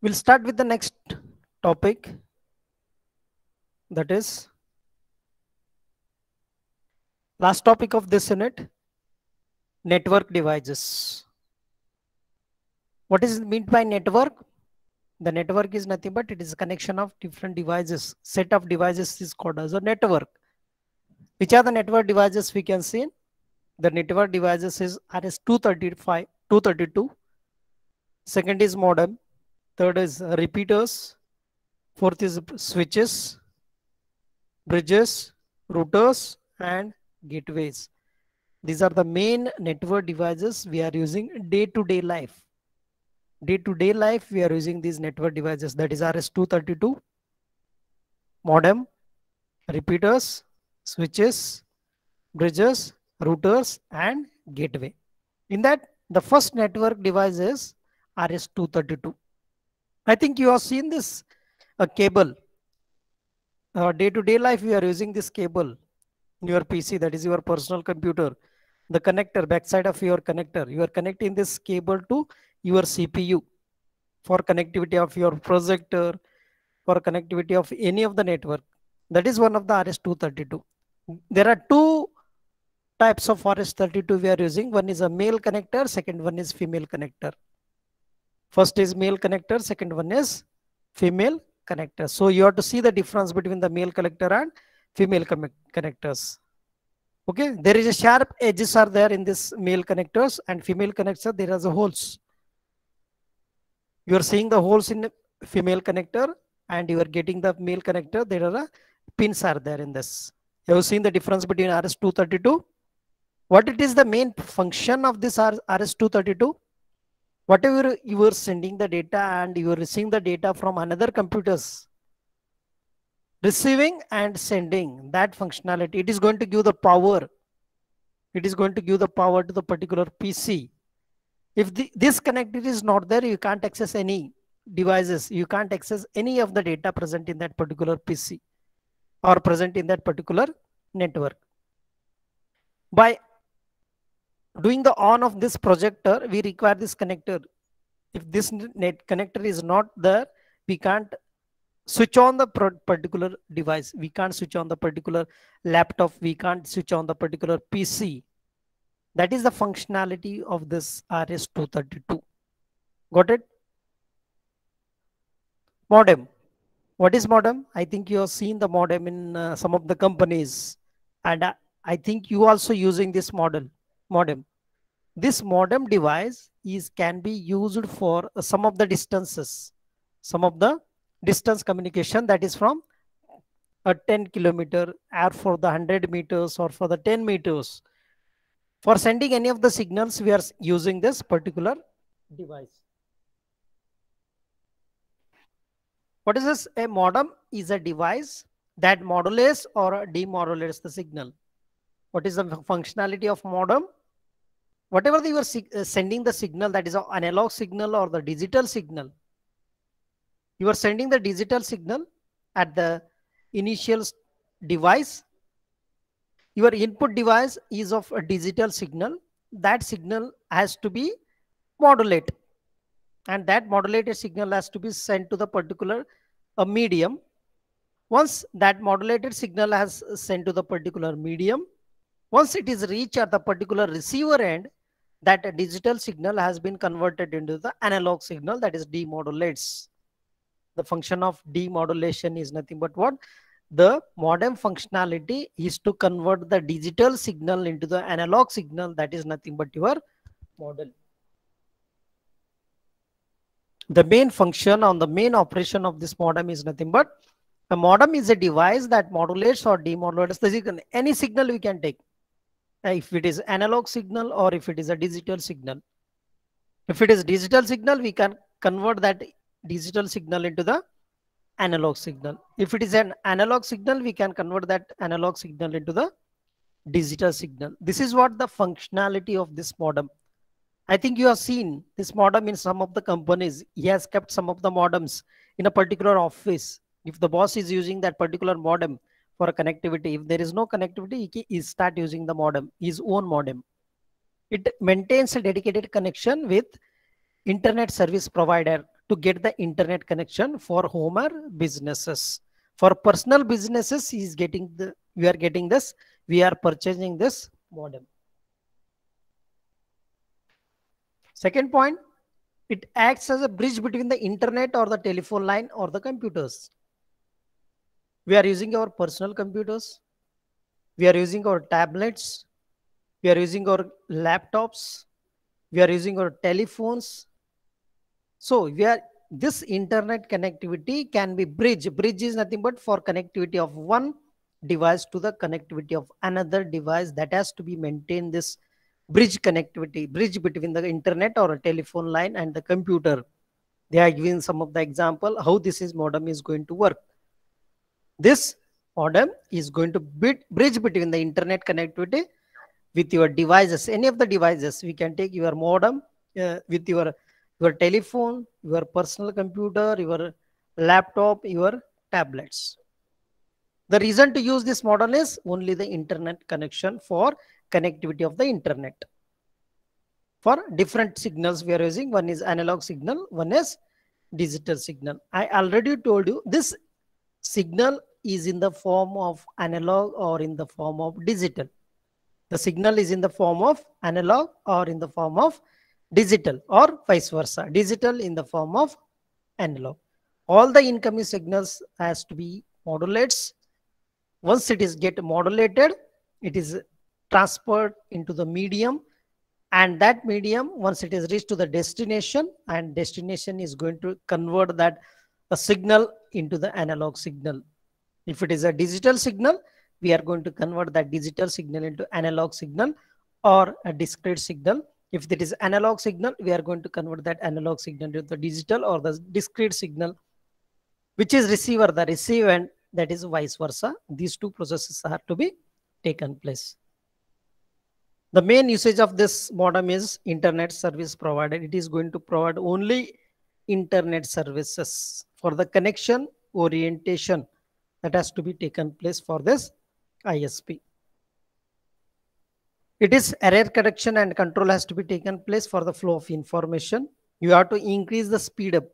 We'll start with the next topic that is last topic of this unit network devices. What is meant by network? The network is nothing but it is a connection of different devices. Set of devices is called as a network. Which are the network devices we can see? The network devices is RS-235, 232. Second is modem, Third is repeaters. Fourth is switches, bridges, routers, and gateways. These are the main network devices we are using day-to-day life. day to -day life, we are using these network devices. That is RS-232, modem, repeaters, switches, bridges, routers, and gateway. In that, the first network device is RS-232. I think you have seen this uh, cable. Uh, day to day life, you are using this cable in your PC, that is your personal computer. The connector, backside of your connector, you are connecting this cable to your CPU for connectivity of your projector, for connectivity of any of the network. That is one of the RS-232. There are two types of RS-32 we are using. One is a male connector, second one is female connector. First is male connector, second one is female connector. So you have to see the difference between the male connector and female connectors. Okay, there is a sharp edges are there in this male connectors and female connector, there is a holes. You are seeing the holes in female connector and you are getting the male connector, there are pins are there in this. You have seen the difference between RS-232. What it is the main function of this RS-232? whatever you are sending the data and you are receiving the data from another computers receiving and sending that functionality it is going to give the power it is going to give the power to the particular pc if the, this connector is not there you can't access any devices you can't access any of the data present in that particular pc or present in that particular network by doing the on of this projector, we require this connector. If this net connector is not there, we can't switch on the particular device. We can't switch on the particular laptop. We can't switch on the particular PC. That is the functionality of this RS-232. Got it? Modem. What is modem? I think you have seen the modem in uh, some of the companies. And uh, I think you also using this model modem. This modem device is can be used for some of the distances, some of the distance communication that is from a 10 kilometer or for the 100 meters or for the 10 meters. For sending any of the signals, we are using this particular device. What is this? A modem is a device that modulates or demodulates the signal. What is the functionality of modem? whatever you are uh, sending the signal that is an analog signal or the digital signal you are sending the digital signal at the initial device your input device is of a digital signal that signal has to be modulated and that modulated signal has to be sent to the particular a uh, medium once that modulated signal has sent to the particular medium once it is reached at the particular receiver end that a digital signal has been converted into the analog signal that is demodulates. The function of demodulation is nothing but what? The modem functionality is to convert the digital signal into the analog signal that is nothing but your model. The main function on the main operation of this modem is nothing but a modem is a device that modulates or demodulates the signal. Any signal we can take uh, if it is analog signal or if it is a digital signal. If it is digital signal, we can convert that digital signal into the analog signal. If it is an analog signal, we can convert that analog signal into the digital signal. This is what the functionality of this modem. I think you have seen this modem in some of the companies. He has kept some of the modems in a particular office. If the boss is using that particular modem, for connectivity. If there is no connectivity, he start using the modem, his own modem. It maintains a dedicated connection with internet service provider to get the internet connection for Homer businesses. For personal businesses, he is getting the we are getting this, we are purchasing this modem. Second point, it acts as a bridge between the internet or the telephone line or the computers we are using our personal computers we are using our tablets we are using our laptops we are using our telephones so we are this internet connectivity can be bridge bridge is nothing but for connectivity of one device to the connectivity of another device that has to be maintained this bridge connectivity bridge between the internet or a telephone line and the computer they are giving some of the example how this is modem is going to work this modem is going to bridge between the internet connectivity with your devices, any of the devices. We can take your modem uh, with your, your telephone, your personal computer, your laptop, your tablets. The reason to use this modem is only the internet connection for connectivity of the internet. For different signals we are using, one is analog signal, one is digital signal. I already told you this signal is in the form of analog or in the form of digital. The signal is in the form of analog or in the form of digital or vice versa. Digital in the form of analog. All the incoming signals has to be modulates. Once it is get modulated, it is transferred into the medium and that medium once it is reached to the destination and destination is going to convert that signal into the analog signal if it is a digital signal, we are going to convert that digital signal into analog signal or a discrete signal. If it is analog signal, we are going to convert that analog signal into the digital or the discrete signal, which is receiver, the receive and that is vice versa. These two processes are to be taken place. The main usage of this modem is internet service provider. It is going to provide only internet services for the connection orientation that has to be taken place for this ISP. It is error correction and control has to be taken place for the flow of information. You have to increase the speed up.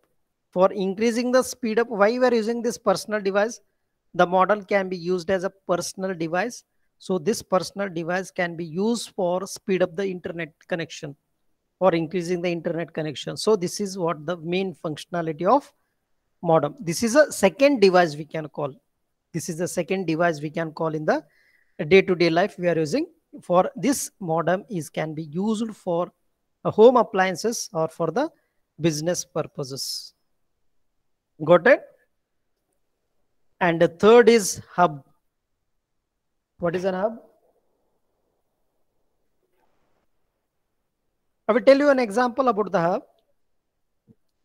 For increasing the speed up, why we are using this personal device? The model can be used as a personal device. So this personal device can be used for speed up the internet connection or increasing the internet connection. So this is what the main functionality of modem. This is a second device we can call. This is the second device we can call in the day-to-day -day life we are using. For this modem is can be used for home appliances or for the business purposes. Got it? And the third is hub. What is an hub? I will tell you an example about the hub.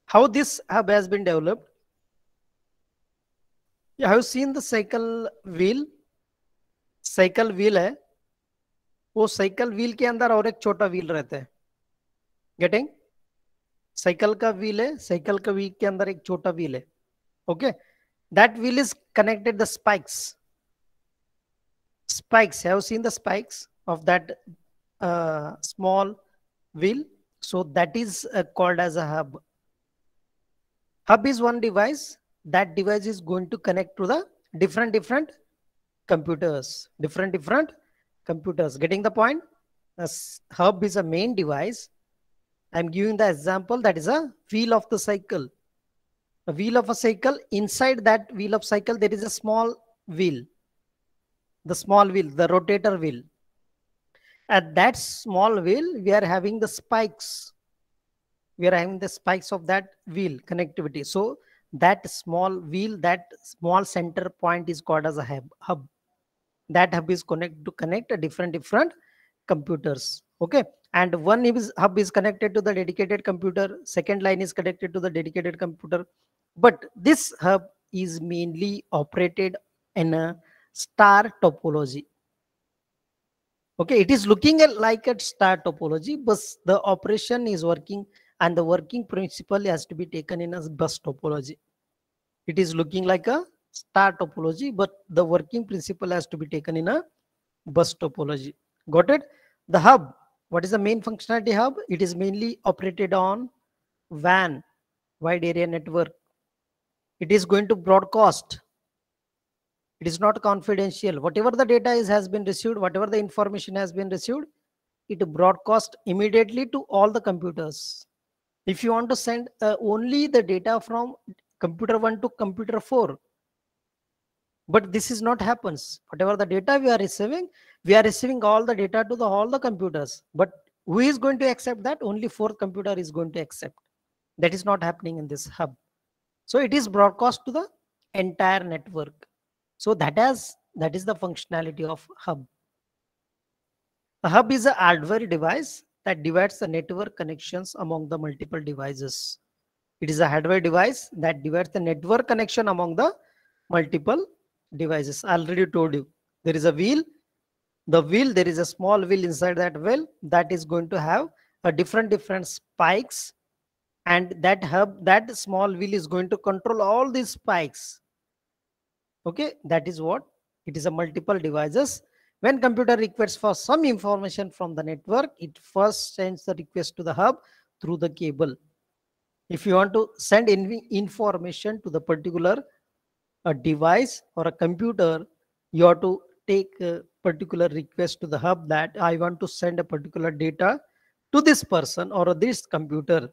How this hub has been developed. Yeah, have you seen the cycle wheel? Cycle wheel है वो cycle wheel के अंदर और एक छोटा wheel रहता है getting cycle का व्हील है साइकिल का व्हील के अंदर एक छोटा व्हील है okay that wheel is connected the spikes spikes have you seen the spikes of that uh, small wheel so that is uh, called as a hub hub is one device that device is going to connect to the different different computers different different computers getting the point a hub is a main device i'm giving the example that is a wheel of the cycle a wheel of a cycle inside that wheel of cycle there is a small wheel the small wheel the rotator wheel at that small wheel we are having the spikes we are having the spikes of that wheel connectivity so that small wheel that small center point is called as a hub, hub. that hub is connect to connect different different computers okay and one is, hub is connected to the dedicated computer second line is connected to the dedicated computer but this hub is mainly operated in a star topology okay it is looking like a star topology but the operation is working and the working principle has to be taken in as bus topology it is looking like a star topology but the working principle has to be taken in a bus topology got it the hub what is the main functionality hub it is mainly operated on WAN wide area network it is going to broadcast it is not confidential whatever the data is has been received whatever the information has been received it broadcast immediately to all the computers if you want to send uh, only the data from computer 1 to computer 4 but this is not happens whatever the data we are receiving we are receiving all the data to the all the computers but who is going to accept that only fourth computer is going to accept that is not happening in this hub so it is broadcast to the entire network so that has that is the functionality of hub a hub is a hardware device that divides the network connections among the multiple devices. It is a hardware device that divides the network connection among the multiple devices. I already told you there is a wheel. The wheel, there is a small wheel inside that wheel that is going to have a different different spikes and that hub that small wheel is going to control all these spikes okay that is what it is a multiple devices when computer requests for some information from the network, it first sends the request to the hub through the cable. If you want to send any information to the particular a device or a computer, you have to take a particular request to the hub that I want to send a particular data to this person or this computer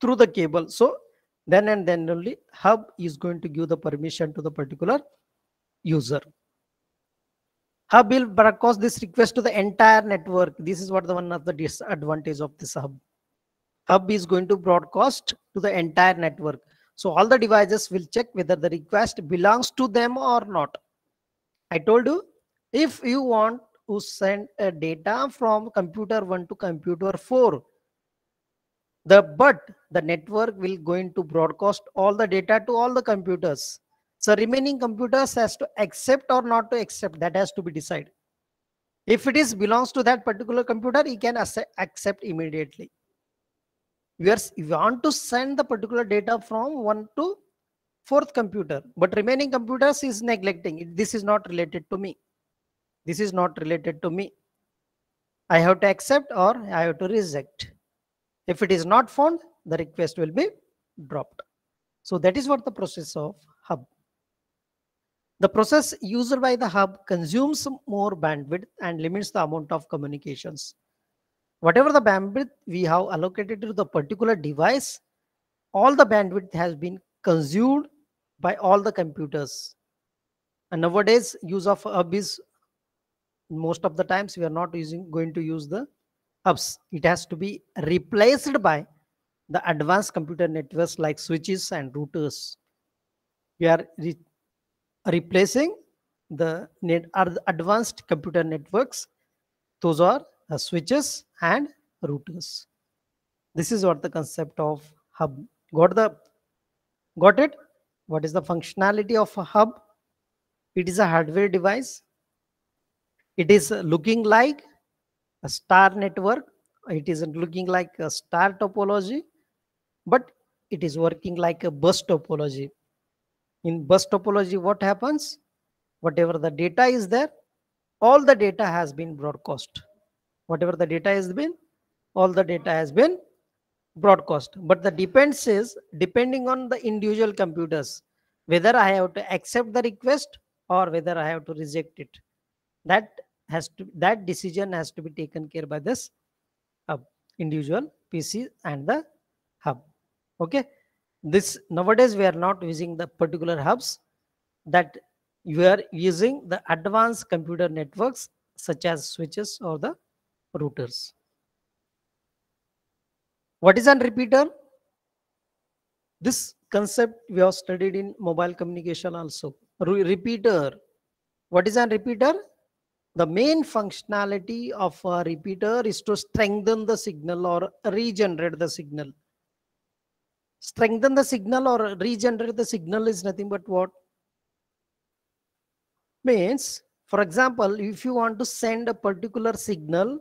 through the cable. So then and then only hub is going to give the permission to the particular user hub will broadcast this request to the entire network this is what the one of the disadvantage of this hub hub is going to broadcast to the entire network so all the devices will check whether the request belongs to them or not i told you if you want to send a data from computer 1 to computer 4 the but the network will going to broadcast all the data to all the computers so remaining computers has to accept or not to accept. That has to be decided. If it is belongs to that particular computer, he can accept immediately. We you want to send the particular data from one to fourth computer, but remaining computers is neglecting. This is not related to me. This is not related to me. I have to accept or I have to reject. If it is not found, the request will be dropped. So that is what the process of hub. The process used by the hub consumes more bandwidth and limits the amount of communications. Whatever the bandwidth we have allocated to the particular device, all the bandwidth has been consumed by all the computers. And nowadays, use of hub is most of the times we are not using going to use the hubs. It has to be replaced by the advanced computer networks like switches and routers. We are replacing the net advanced computer networks those are uh, switches and routers this is what the concept of hub got the got it what is the functionality of a hub it is a hardware device it is looking like a star network it is isn't looking like a star topology but it is working like a bus topology in bus topology what happens whatever the data is there all the data has been broadcast whatever the data has been all the data has been broadcast but the depends is depending on the individual computers whether i have to accept the request or whether i have to reject it that has to that decision has to be taken care by this individual pc and the hub okay this nowadays we are not using the particular hubs that you are using the advanced computer networks such as switches or the routers. What is a repeater? This concept we have studied in mobile communication also. Re repeater. What is a repeater? The main functionality of a repeater is to strengthen the signal or regenerate the signal strengthen the signal or regenerate the signal is nothing but what means for example if you want to send a particular signal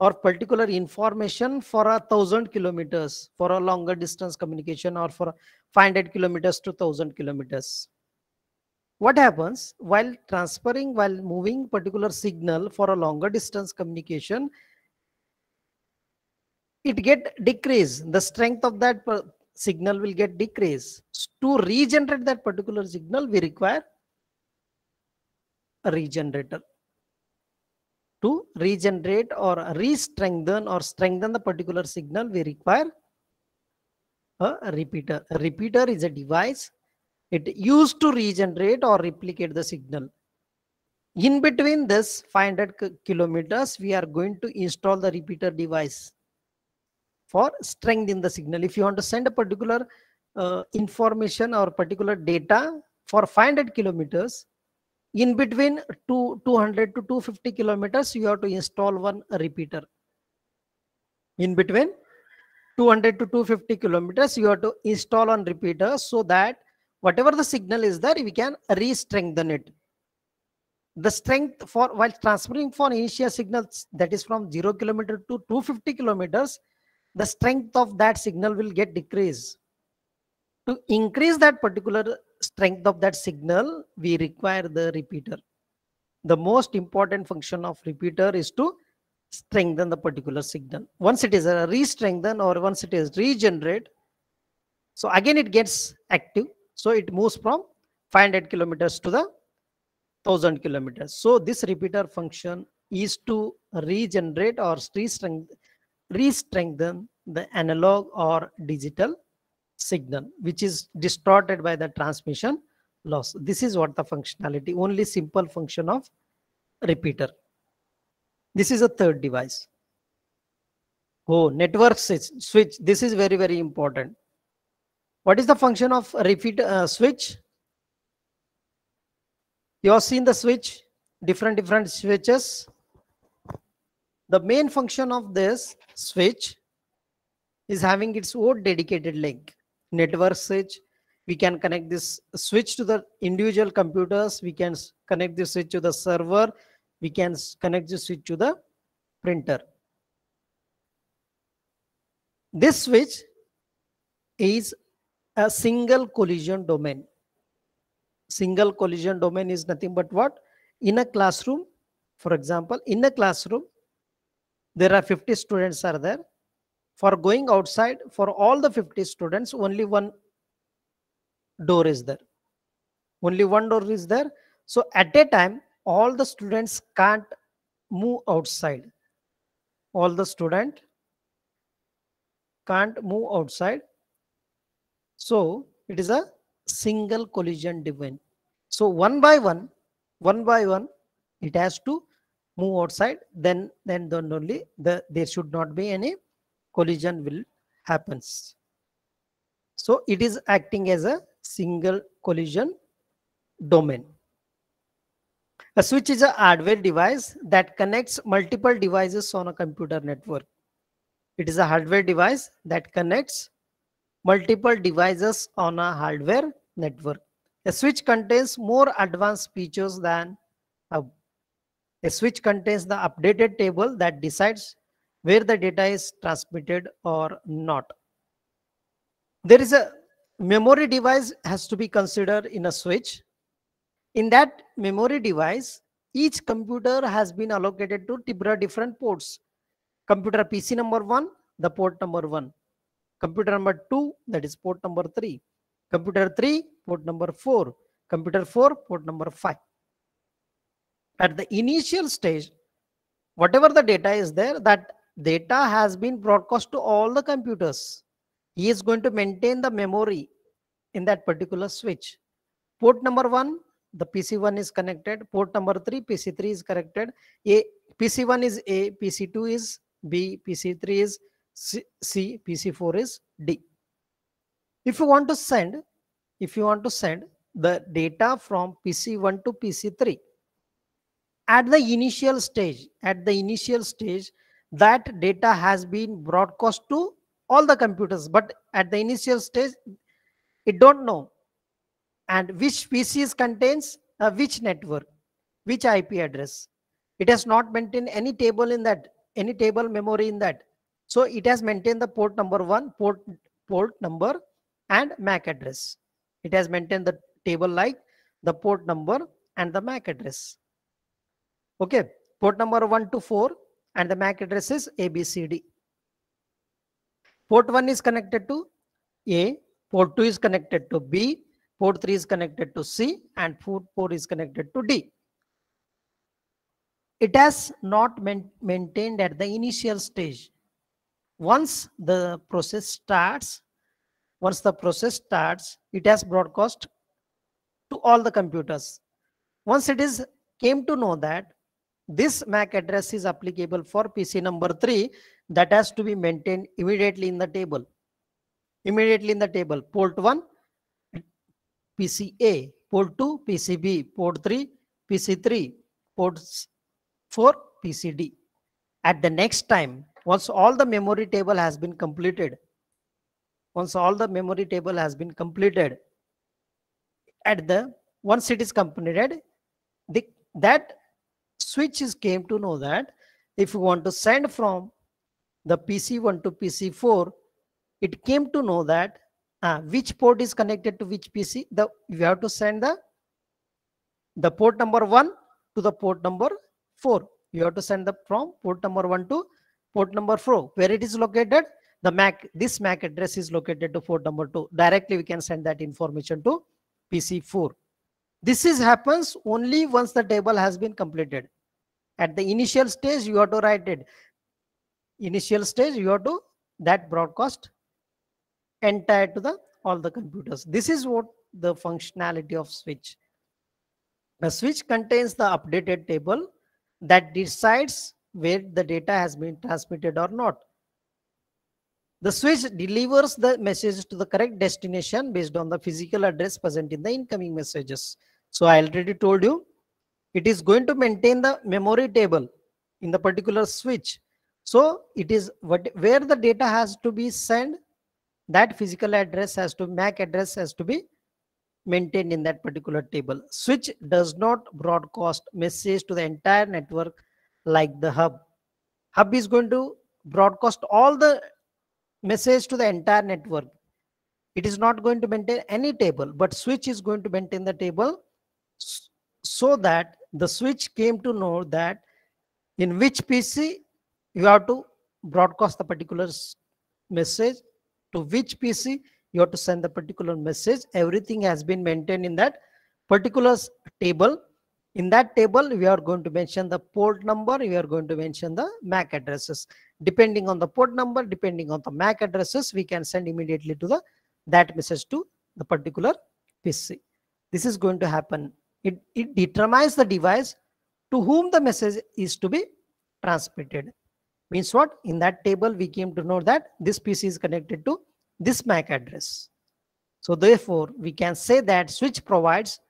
or particular information for a thousand kilometers for a longer distance communication or for 500 kilometers to thousand kilometers what happens while transferring while moving particular signal for a longer distance communication it get decrease the strength of that signal will get decreased. To regenerate that particular signal, we require a regenerator to regenerate or re-strengthen or strengthen the particular signal we require a repeater a repeater is a device it used to regenerate or replicate the signal in between this 500 kilometers we are going to install the repeater device for strength in the signal. If you want to send a particular uh, information or particular data for 500 kilometers, in between two, 200 to 250 kilometers, you have to install one repeater. In between 200 to 250 kilometers, you have to install one repeater so that whatever the signal is there, we can re-strengthen it the strength for while transferring for initial signals that is from 0 kilometer to 250 kilometers the strength of that signal will get decreased. To increase that particular strength of that signal, we require the repeater. The most important function of repeater is to strengthen the particular signal. Once it is re-strengthened or once it is regenerate, so again it gets active. So it moves from 500 kilometers to the 1000 kilometers. So this repeater function is to regenerate or re-strengthen re-strengthen the analog or digital signal which is distorted by the transmission loss this is what the functionality only simple function of repeater this is a third device oh network switch this is very very important what is the function of repeat uh, switch you have seen the switch different different switches the main function of this switch is having its own dedicated link. Network switch, we can connect this switch to the individual computers, we can connect this switch to the server, we can connect this switch to the printer. This switch is a single collision domain. Single collision domain is nothing but what? In a classroom, for example, in a classroom, there are 50 students are there for going outside for all the 50 students only one door is there only one door is there so at a time all the students can't move outside all the student can't move outside so it is a single collision event so one by one one by one it has to move outside then then then only the there should not be any collision will happens so it is acting as a single collision domain a switch is a hardware device that connects multiple devices on a computer network it is a hardware device that connects multiple devices on a hardware network a switch contains more advanced features than a a switch contains the updated table that decides where the data is transmitted or not. There is a memory device has to be considered in a switch. In that memory device, each computer has been allocated to different ports. Computer PC number one, the port number one. Computer number two, that is port number three. Computer three, port number four. Computer four, port number five at the initial stage whatever the data is there that data has been broadcast to all the computers he is going to maintain the memory in that particular switch port number 1 the pc1 is connected port number 3 pc3 is connected a pc1 is a pc2 is b pc3 is c, c pc4 is d if you want to send if you want to send the data from pc1 to pc3 at the initial stage at the initial stage that data has been broadcast to all the computers but at the initial stage it don't know and which PCs contains uh, which network which IP address it has not maintained any table in that any table memory in that so it has maintained the port number one port port number and MAC address it has maintained the table like the port number and the MAC address Okay, port number 1 to 4 and the MAC address is ABCD. Port 1 is connected to A, port 2 is connected to B, port 3 is connected to C and port 4 is connected to D. It has not maintained at the initial stage. Once the process starts, once the process starts, it has broadcast to all the computers. Once it is came to know that this MAC address is applicable for PC number 3 that has to be maintained immediately in the table. Immediately in the table, port 1, PCA, port 2, PCB, port 3, PC3, port 4, PCD. At the next time, once all the memory table has been completed, once all the memory table has been completed, at the once it is completed, the, that switches came to know that if you want to send from the PC1 to PC4, it came to know that uh, which port is connected to which PC. The you have to send the the port number one to the port number four. You have to send the from port number one to port number four. Where it is located, the MAC this MAC address is located to port number two. Directly we can send that information to PC4. This is happens only once the table has been completed at the initial stage you have to write it initial stage you have to that broadcast entire to the all the computers this is what the functionality of switch the switch contains the updated table that decides where the data has been transmitted or not the switch delivers the message to the correct destination based on the physical address present in the incoming messages so i already told you it is going to maintain the memory table in the particular switch so it is what where the data has to be sent that physical address has to mac address has to be maintained in that particular table switch does not broadcast message to the entire network like the hub hub is going to broadcast all the message to the entire network it is not going to maintain any table but switch is going to maintain the table so that the switch came to know that in which PC you have to broadcast the particular message to which PC you have to send the particular message. Everything has been maintained in that particular table. In that table, we are going to mention the port number, we are going to mention the MAC addresses. Depending on the port number, depending on the MAC addresses, we can send immediately to the that message to the particular PC. This is going to happen it, it determines the device to whom the message is to be transmitted. Means what? In that table, we came to know that this PC is connected to this MAC address. So therefore, we can say that switch provides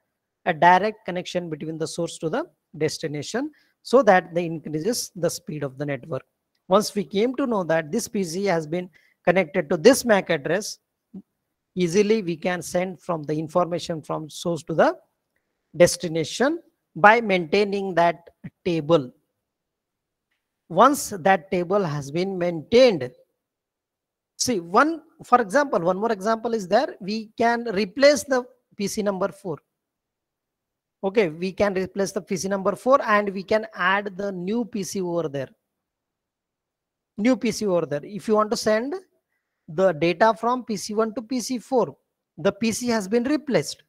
a direct connection between the source to the destination so that they increases the speed of the network. Once we came to know that this PC has been connected to this MAC address, easily we can send from the information from source to the destination by maintaining that table. Once that table has been maintained, see one, for example, one more example is there, we can replace the PC number 4. Okay, we can replace the PC number 4 and we can add the new PC over there. New PC over there. If you want to send the data from PC1 to PC4, the PC has been replaced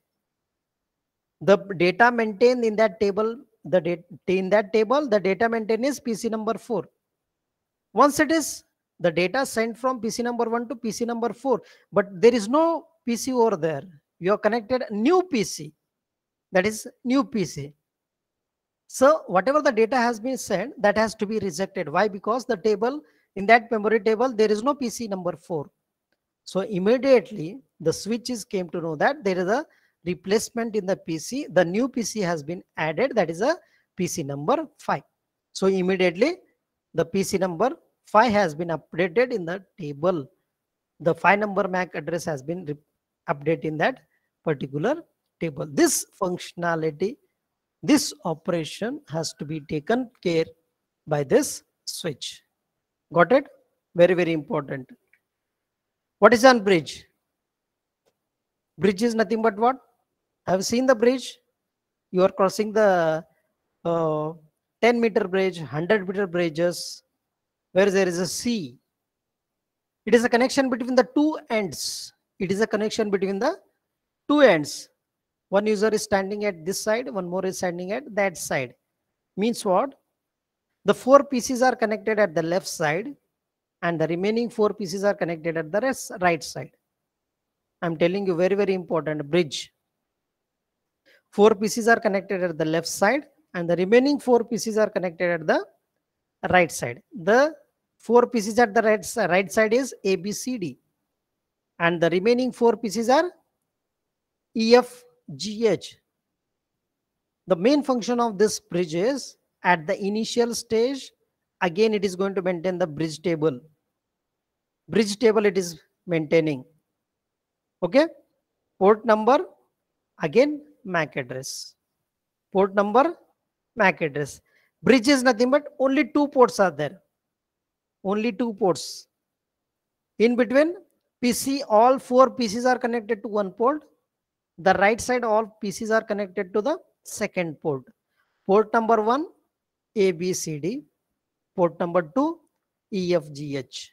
the data maintained in that table the data in that table the data maintained is pc number 4 once it is the data sent from pc number 1 to pc number 4 but there is no pc over there you are connected new pc that is new pc so whatever the data has been sent that has to be rejected why because the table in that memory table there is no pc number 4 so immediately the switches came to know that there is a replacement in the PC, the new PC has been added. That is a PC number 5. So immediately the PC number 5 has been updated in the table. The 5 number MAC address has been updated in that particular table. This functionality, this operation has to be taken care by this switch. Got it? Very, very important. What is on bridge? Bridge is nothing but what? Have seen the bridge? You are crossing the uh, 10 meter bridge, 100 meter bridges, where there is a sea. It is a connection between the two ends. It is a connection between the two ends. One user is standing at this side, one more is standing at that side. Means what? The four pieces are connected at the left side and the remaining four pieces are connected at the rest, right side. I'm telling you very, very important bridge four pieces are connected at the left side and the remaining four pieces are connected at the right side. The four pieces at the right, right side is A, B, C, D and the remaining four pieces are E, F, G, H. The main function of this bridge is at the initial stage, again it is going to maintain the bridge table. Bridge table it is maintaining. Okay. Port number, again MAC address. Port number, MAC address. Bridge is nothing but only two ports are there. Only two ports. In between, PC, all four PCs are connected to one port. The right side, all PCs are connected to the second port. Port number one, ABCD. Port number two, EFGH.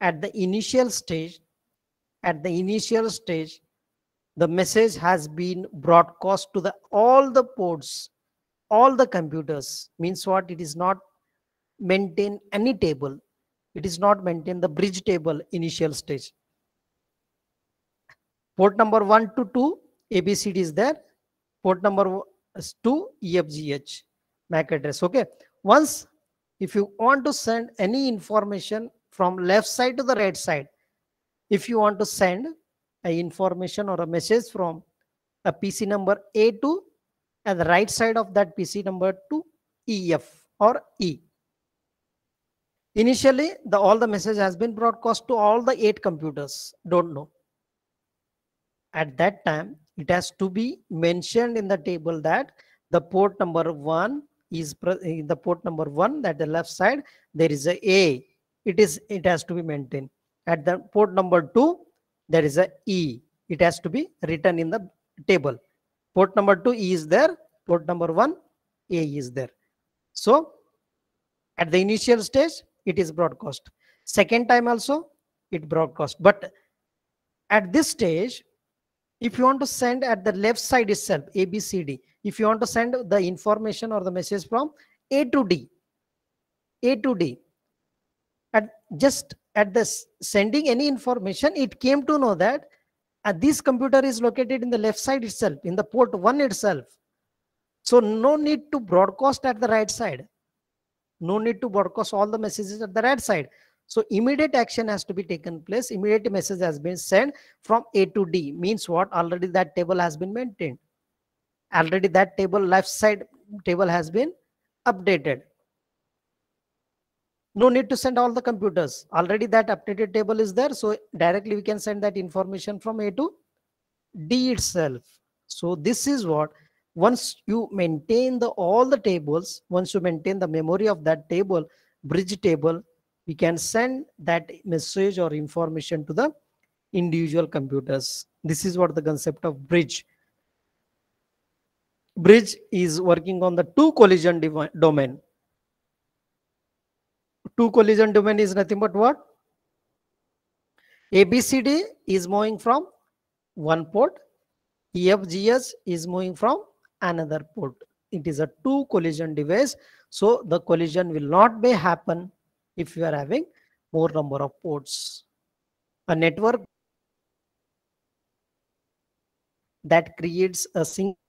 At the initial stage, at the initial stage, the message has been broadcast to the all the ports all the computers means what it is not maintain any table it is not maintain the bridge table initial stage port number 1 to 2 abcd is there port number 2 efgh mac address okay once if you want to send any information from left side to the right side if you want to send a information or a message from a PC number A to at the right side of that PC number to EF or E. Initially, the, all the message has been broadcast to all the eight computers. Don't know. At that time, it has to be mentioned in the table that the port number one is eh, the port number one that the left side there is a A. It is it has to be maintained. At the port number two, there is a E. It has to be written in the table. Port number 2 E is there. Port number 1 A is there. So at the initial stage, it is broadcast. Second time also, it broadcast. But at this stage, if you want to send at the left side itself, A, B, C, D, if you want to send the information or the message from A to D, A to D, just at the sending any information, it came to know that uh, this computer is located in the left side itself, in the port 1 itself. So no need to broadcast at the right side. No need to broadcast all the messages at the right side. So immediate action has to be taken place. Immediate message has been sent from A to D means what already that table has been maintained. Already that table left side table has been updated no need to send all the computers already that updated table is there so directly we can send that information from a to d itself so this is what once you maintain the all the tables once you maintain the memory of that table bridge table we can send that message or information to the individual computers this is what the concept of bridge bridge is working on the two collision domain two collision domain is nothing but what abcd is moving from one port efgs is moving from another port it is a two collision device so the collision will not be happen if you are having more number of ports a network that creates a single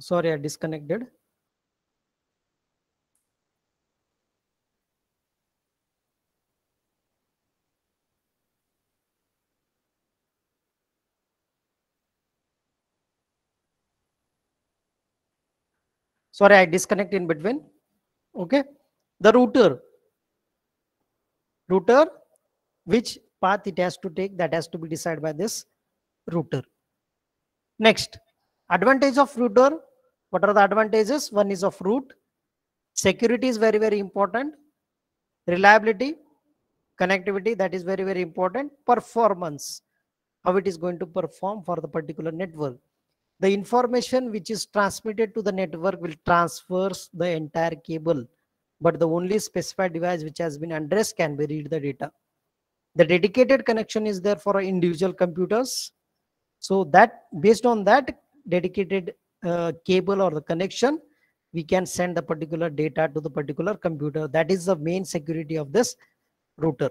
sorry i disconnected sorry i disconnect in between okay the router router which path it has to take that has to be decided by this router next advantage of router what are the advantages? One is of route. Security is very, very important. Reliability, connectivity, that is very, very important. Performance, how it is going to perform for the particular network. The information which is transmitted to the network will traverse the entire cable, but the only specified device which has been addressed can be read the data. The dedicated connection is there for individual computers. So that based on that dedicated uh, cable or the connection we can send the particular data to the particular computer that is the main security of this router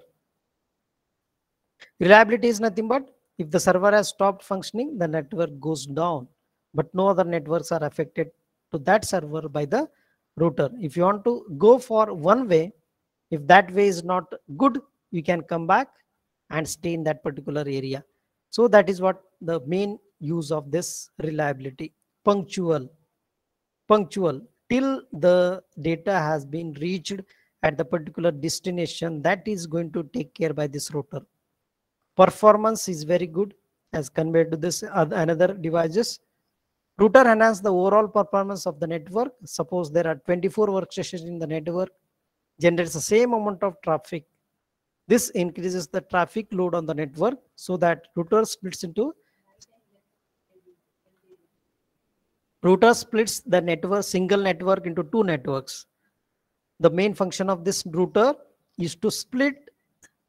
reliability is nothing but if the server has stopped functioning the network goes down but no other networks are affected to that server by the router if you want to go for one way if that way is not good you can come back and stay in that particular area so that is what the main use of this reliability punctual punctual till the data has been reached at the particular destination that is going to take care by this router performance is very good as compared to this another devices router enhances the overall performance of the network suppose there are 24 workstations in the network generates the same amount of traffic this increases the traffic load on the network so that router splits into Router splits the network, single network into two networks. The main function of this router is to split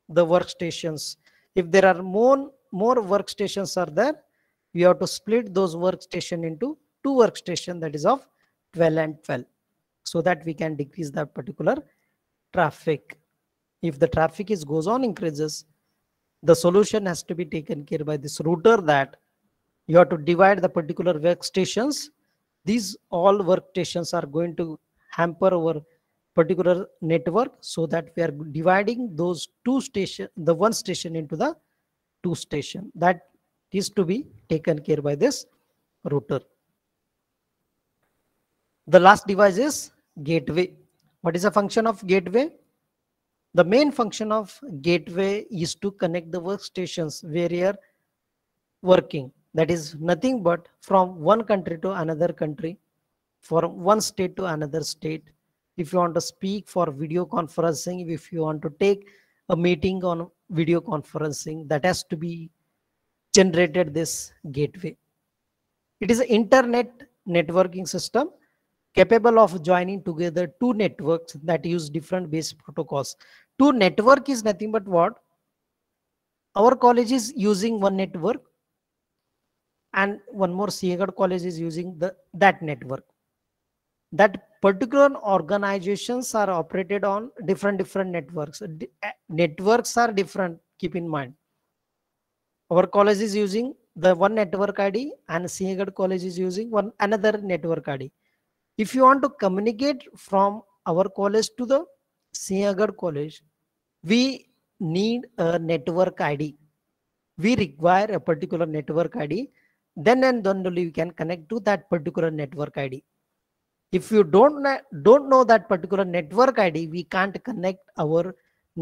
the workstations. If there are more, more workstations are there, we have to split those workstation into two workstation that is of 12 and 12 so that we can decrease that particular traffic. If the traffic is goes on increases, the solution has to be taken care by this router that you have to divide the particular workstations these all workstations are going to hamper our particular network so that we are dividing those two station the one station into the two station that is to be taken care by this router the last device is gateway what is the function of gateway the main function of gateway is to connect the workstations where you are working that is nothing but from one country to another country from one state to another state if you want to speak for video conferencing if you want to take a meeting on video conferencing that has to be generated this gateway it is an internet networking system capable of joining together two networks that use different base protocols two network is nothing but what our college is using one network and one more Siagat college is using the that network that particular organizations are operated on different different networks D eh, networks are different keep in mind our college is using the one network id and Siagat college is using one another network id if you want to communicate from our college to the Siagat college we need a network id we require a particular network id then and then only we can connect to that particular network id if you don't don't know that particular network id we can't connect our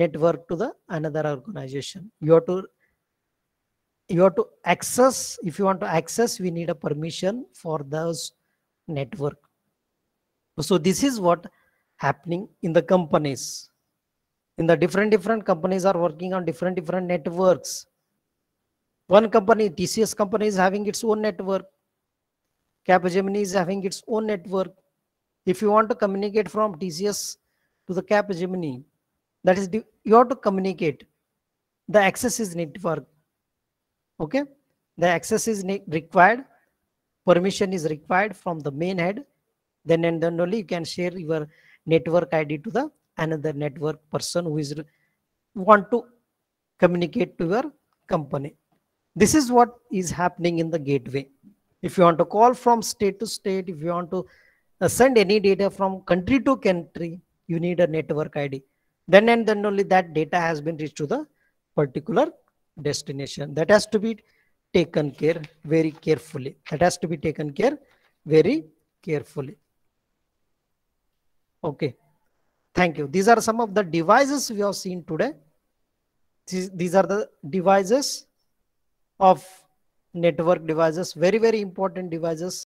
network to the another organization you have to you have to access if you want to access we need a permission for those network so this is what happening in the companies in the different different companies are working on different different networks one company, TCS company is having its own network. Capgemini is having its own network. If you want to communicate from TCS to the Capgemini, that is, you have to communicate. The access is network. Okay? The access is required. Permission is required from the main head. Then and then only you can share your network ID to the another network person who is want to communicate to your company. This is what is happening in the gateway. If you want to call from state to state, if you want to send any data from country to country, you need a network ID. Then and then only that data has been reached to the particular destination. That has to be taken care very carefully. That has to be taken care very carefully. Okay. Thank you. These are some of the devices we have seen today. These, are the devices of network devices very very important devices